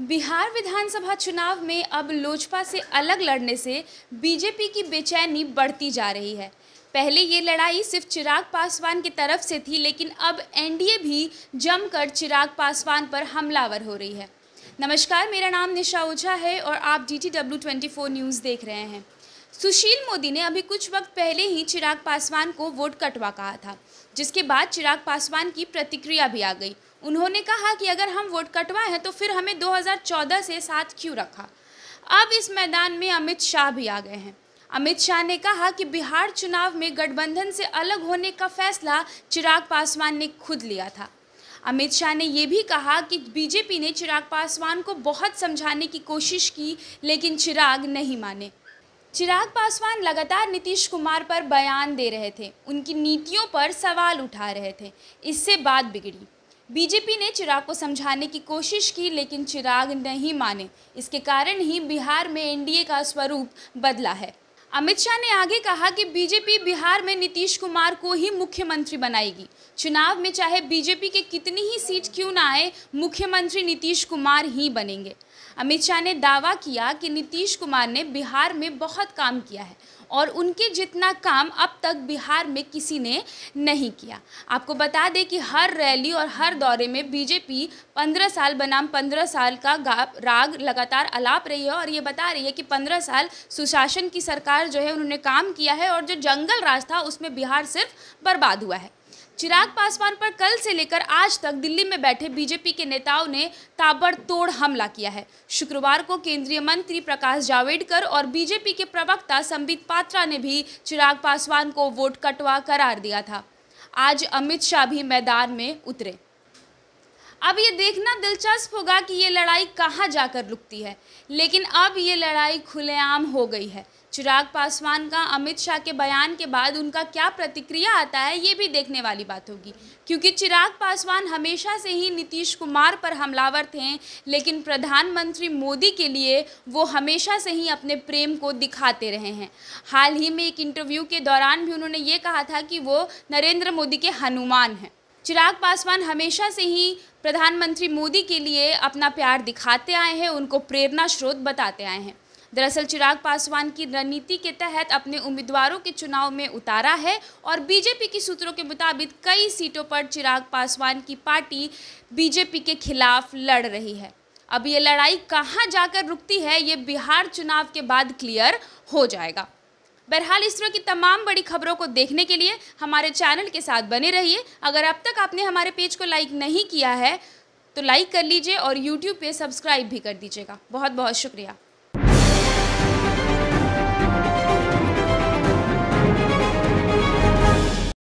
बिहार विधानसभा चुनाव में अब लोजपा से अलग लड़ने से बीजेपी की बेचैनी बढ़ती जा रही है पहले ये लड़ाई सिर्फ चिराग पासवान की तरफ से थी लेकिन अब एनडीए भी जमकर चिराग पासवान पर हमलावर हो रही है नमस्कार मेरा नाम निशा ओझा है और आप D T W twenty four news देख रहे हैं सुशील मोदी ने अभी कुछ वक्त पहले ही चिराग पासवान को वोट कटवा कहा था जिसके बाद चिराग पासवान की प्रतिक्रिया भी आ गई उन्होंने कहा कि अगर हम वोट कटवा हैं तो फिर हमें 2014 से साथ क्यों रखा अब इस मैदान में अमित शाह भी आ गए हैं अमित शाह ने कहा कि बिहार चुनाव में गठबंधन से अलग होने का फैसला चिराग पासवान ने खुद लिया था अमित शाह ने यह भी कहा कि बीजेपी ने चिराग पासवान को बहुत समझाने की कोशिश की लेकिन चिराग नहीं माने चिराग पासवान लगातार नीतीश कुमार पर बयान दे रहे थे उनकी नीतियों पर सवाल उठा रहे थे इससे बात बिगड़ी बीजेपी ने चिराग को समझाने की कोशिश की लेकिन चिराग नहीं माने इसके कारण ही बिहार में एनडीए का स्वरूप बदला है अमित शाह ने आगे कहा कि बीजेपी बिहार में नीतीश कुमार को ही मुख्यमंत्री बनाएगी चुनाव में चाहे बीजेपी के कितनी ही सीट क्यों ना आए मुख्यमंत्री नीतीश कुमार ही बनेंगे अमित शाह ने दावा किया कि नीतीश कुमार ने बिहार में बहुत काम किया है और उनके जितना काम अब तक बिहार में किसी ने नहीं किया आपको बता दें कि हर रैली और हर दौरे में बीजेपी पंद्रह साल बनाम पंद्रह साल का राग लगातार अलाप रही है और ये बता रही है कि पंद्रह साल सुशासन की सरकार जो है उन्होंने काम किया है और जो जंगल राज था उसमें बिहार सिर्फ बर्बाद हुआ है चिराग पासवान पर कल से लेकर आज तक दिल्ली में बैठे बीजेपी के नेताओं ने ताबड़तोड़ हमला किया है शुक्रवार को केंद्रीय मंत्री प्रकाश जावड़ेकर और बीजेपी के प्रवक्ता संबित पात्रा ने भी चिराग पासवान को वोट कटवा करार दिया था आज अमित शाह भी मैदान में उतरे अब ये देखना दिलचस्प होगा कि ये लड़ाई कहाँ जाकर रुकती है लेकिन अब ये लड़ाई खुलेआम हो गई है चिराग पासवान का अमित शाह के बयान के बाद उनका क्या प्रतिक्रिया आता है ये भी देखने वाली बात होगी क्योंकि चिराग पासवान हमेशा से ही नीतीश कुमार पर हमलावर थे लेकिन प्रधानमंत्री मोदी के लिए वो हमेशा से ही अपने प्रेम को दिखाते रहे हैं हाल ही में एक इंटरव्यू के दौरान भी उन्होंने ये कहा था कि वो नरेंद्र मोदी के हनुमान हैं चिराग पासवान हमेशा से ही प्रधानमंत्री मोदी के लिए अपना प्यार दिखाते आए हैं उनको प्रेरणा स्रोत बताते आए हैं दरअसल चिराग पासवान की रणनीति के तहत अपने उम्मीदवारों के चुनाव में उतारा है और बीजेपी की सूत्रों के मुताबिक कई सीटों पर चिराग पासवान की पार्टी बीजेपी के खिलाफ लड़ रही है अब ये लड़ाई कहाँ जाकर रुकती है ये बिहार चुनाव के बाद क्लियर हो जाएगा बहरहाल इसरो की तमाम बड़ी खबरों को देखने के लिए हमारे चैनल के साथ बने रहिए अगर अब तक आपने हमारे पेज को लाइक नहीं किया है तो लाइक कर लीजिए और यूट्यूब पे सब्सक्राइब भी कर दीजिएगा बहुत बहुत शुक्रिया